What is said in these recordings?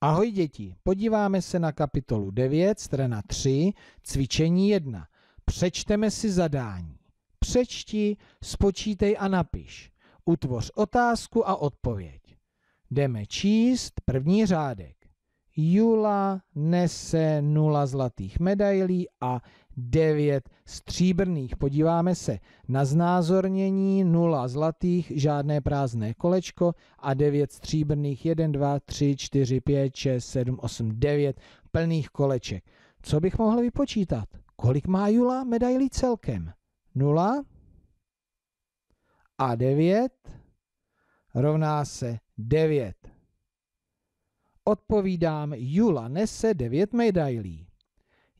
Ahoj děti, podíváme se na kapitolu 9, strana 3, cvičení 1. Přečteme si zadání. Přečti, spočítej a napiš. Utvoř otázku a odpověď. Jdeme číst první řádek. Jula nese 0 zlatých medailí a 9 stříbrných. Podíváme se na znázornění 0 zlatých, žádné prázdné kolečko a 9 stříbrných 1, 2, 3, 4, 5, 6, 7, 8, 9 plných koleček. Co bych mohl vypočítat? Kolik má Jula medailí celkem? 0 a 9 rovná se 9. Odpovídám, Jula nese devět medailí.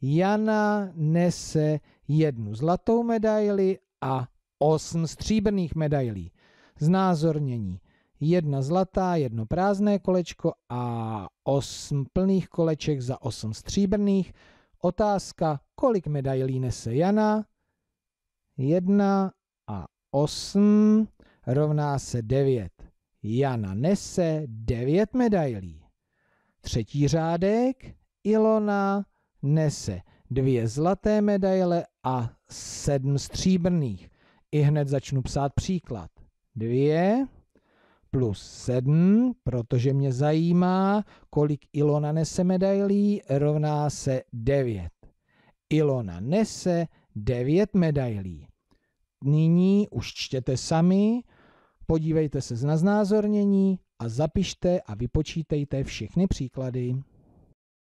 Jana nese jednu zlatou medaili a osm stříbrných medailí. Znázornění. Jedna zlatá, jedno prázdné kolečko a osm plných koleček za osm stříbrných. Otázka, kolik medailí nese Jana? Jedna a osm rovná se devět. Jana nese devět medailí třetí řádek. Ilona nese dvě zlaté medaile a sedm stříbrných. I hned začnu psát příklad. Dvě plus sedm, protože mě zajímá, kolik Ilona nese medailí, rovná se devět. Ilona nese devět medailí. Nyní už čtěte sami, podívejte se na znázornění a zapište a vypočítejte všechny příklady,